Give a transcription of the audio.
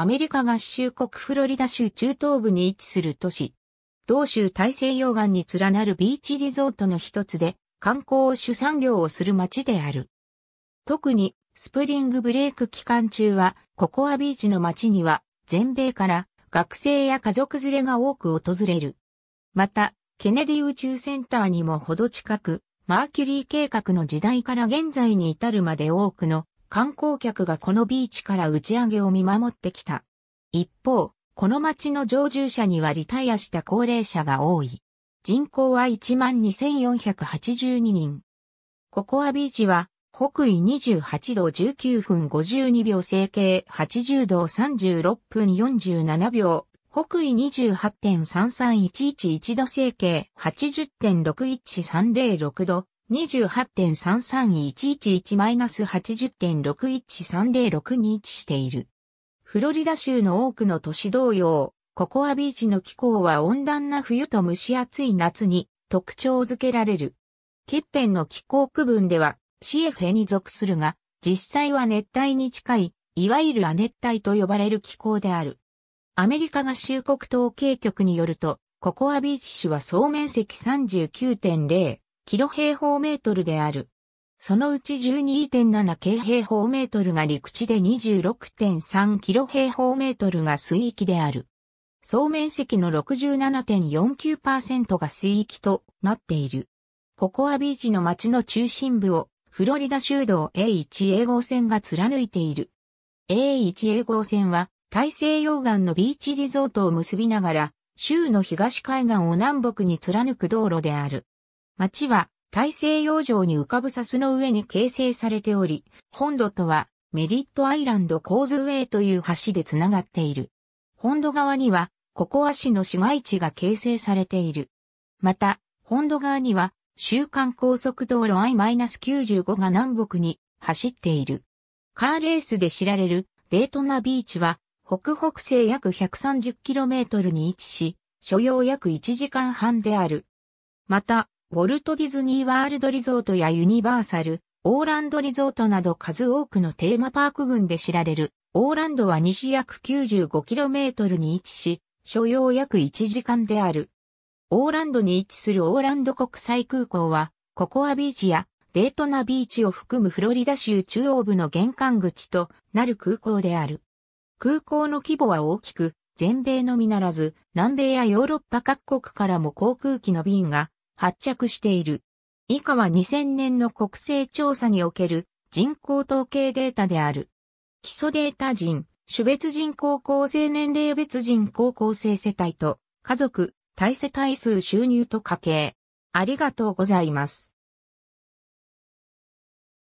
アメリカ合衆国フロリダ州中東部に位置する都市。同州大西洋岸に連なるビーチリゾートの一つで、観光主産業をする街である。特に、スプリングブレイク期間中は、ココアビーチの町には、全米から学生や家族連れが多く訪れる。また、ケネディ宇宙センターにもほど近く、マーキュリー計画の時代から現在に至るまで多くの観光客がこのビーチから打ち上げを見守ってきた。一方、この町の常住者にはリタイアした高齢者が多い。人口は12,482人。ココアビーチは、北緯28度19分52秒整形80度36分47秒、北緯28.33111度整形80.61306度、28.33111-80.613062している。フロリダ州の多くの都市同様、ココアビーチの気候は温暖な冬と蒸し暑い夏に特徴づけられる。ケッペンの気候区分では CFA に属するが、実際は熱帯に近い、いわゆる亜熱帯と呼ばれる気候である。アメリカ合衆国統計局によると、ココアビーチ市は総面積39.0キロ平方メートルである。そのうち12.7京平方メートルが陸地で26.3キロ平方メートルが水域である。総面積の67.49%が水域となっている。ココアビーチの町の中心部をフロリダ州道 A1A 号線が貫いている。A1A 号線は大西洋岸のビーチリゾートを結びながら州の東海岸を南北に貫く道路である。町は大西洋上に浮かぶ砂州の上に形成されており、本土とはメリットアイランドコーズウェイという橋でつながっている。本土側にはココア市の市街地が形成されている。また、本土側には週間高速道路 I-95 が南北に走っている。カーレースで知られるデートナビーチは北北西約 130km に位置し、所要約1時間半である。また、ウォルト・ディズニー・ワールド・リゾートやユニバーサル、オーランド・リゾートなど数多くのテーマパーク群で知られる、オーランドは西約 95km に位置し、所要約1時間である。オーランドに位置するオーランド国際空港は、ココアビーチやデートナビーチを含むフロリダ州中央部の玄関口となる空港である。空港の規模は大きく、全米のみならず、南米やヨーロッパ各国からも航空機の便が発着している。以下は2000年の国勢調査における人口統計データである。基礎データ人、種別人口構成年齢別人口構成世帯と家族、対世帯数収入と家計。ありがとうございます。